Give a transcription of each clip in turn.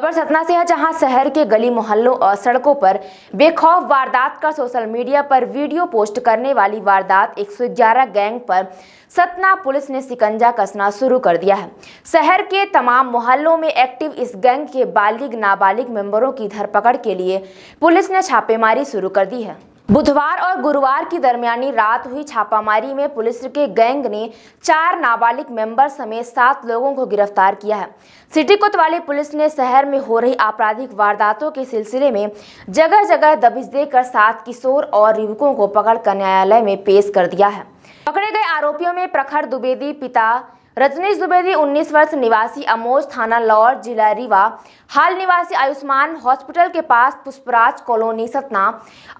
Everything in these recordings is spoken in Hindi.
खबर सतना से है जहां शहर के गली मोहल्लों और सड़कों पर बेखौफ वारदात का सोशल मीडिया पर वीडियो पोस्ट करने वाली वारदात 111 गैंग पर सतना पुलिस ने शिकंजा कसना शुरू कर दिया है शहर के तमाम मोहल्लों में एक्टिव इस गैंग के बालिग नाबालिग मेंबरों की धरपकड़ के लिए पुलिस ने छापेमारी शुरू कर दी है बुधवार और गुरुवार की दरमियानी रात हुई छापामारी में पुलिस के गैंग ने चार नाबालिग मेंबर समेत सात लोगों को गिरफ्तार किया है सिटी कोतवाली पुलिस ने शहर में हो रही आपराधिक वारदातों के सिलसिले में जगह जगह दबिश देकर सात किशोर और युवकों को पकड़कर न्यायालय में पेश कर दिया है पकड़े गए आरोपियों में प्रखर द्विवेदी पिता रजनीश द्विवेदी 19 वर्ष निवासी अमोज थाना लौर जिला रीवा हाल निवासी आयुष्मान हॉस्पिटल के पास पुष्पराज कॉलोनी सतना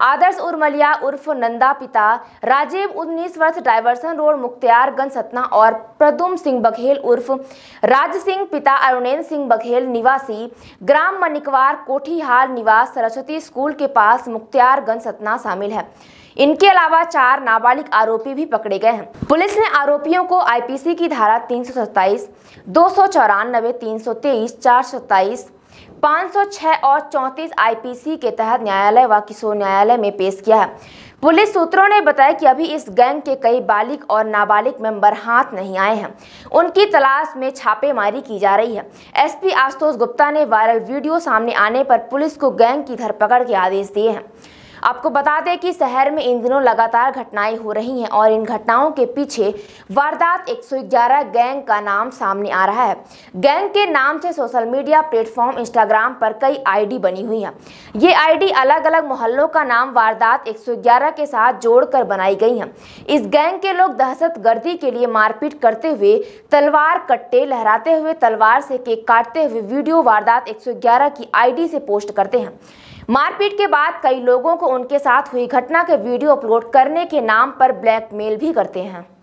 आदर्श उर्मलिया उर्फ नंदा पिता राजीव 19 वर्ष डायवर्सन रोड मुख्तियारगंज सतना और प्रदुम सिंह बघेल उर्फ राज सिंह पिता अरुणेन्द्र सिंह बघेल निवासी ग्राम मनिकवार कोठीहाल निवास सरस्वती स्कूल के पास मुख्तियारगंज सतना शामिल है इनके अलावा चार नाबालिग आरोपी भी पकड़े गए हैं पुलिस ने आरोपियों को आईपीसी की धारा तीन सौ सत्ताईस दो सौ चौरानबे तीन सौ तेईस चार सौ सत्ताईस छः और चौंतीस आईपीसी के तहत न्यायालय व किशोर न्यायालय में पेश किया है पुलिस सूत्रों ने बताया कि अभी इस गैंग के कई बालिक और नाबालिग मेंबर हाथ नहीं आए हैं उनकी तलाश में छापेमारी की जा रही है एसपी आशुतोष गुप्ता ने वायरल वीडियो सामने आने पर पुलिस को गैंग की धरपकड़ के आदेश दिए हैं आपको बता दें कि शहर में इन दिनों लगातार घटनाएं हो रही हैं और इन घटनाओं के पीछे वारदात 111 गैंग का नाम सामने आ रहा है गैंग के नाम से सोशल मीडिया प्लेटफॉर्म इंस्टाग्राम पर कई आईडी बनी हुई हैं ये आईडी अलग अलग मोहल्लों का नाम वारदात 111 के साथ जोड़कर बनाई गई हैं इस गैंग के लोग दहशत गर्दी के लिए मारपीट करते हुए तलवार कट्टे लहराते हुए तलवार से केक काटते हुए वीडियो वारदात एक की आई से पोस्ट करते हैं मारपीट के बाद कई लोगों को उनके साथ हुई घटना के वीडियो अपलोड करने के नाम पर ब्लैकमेल भी करते हैं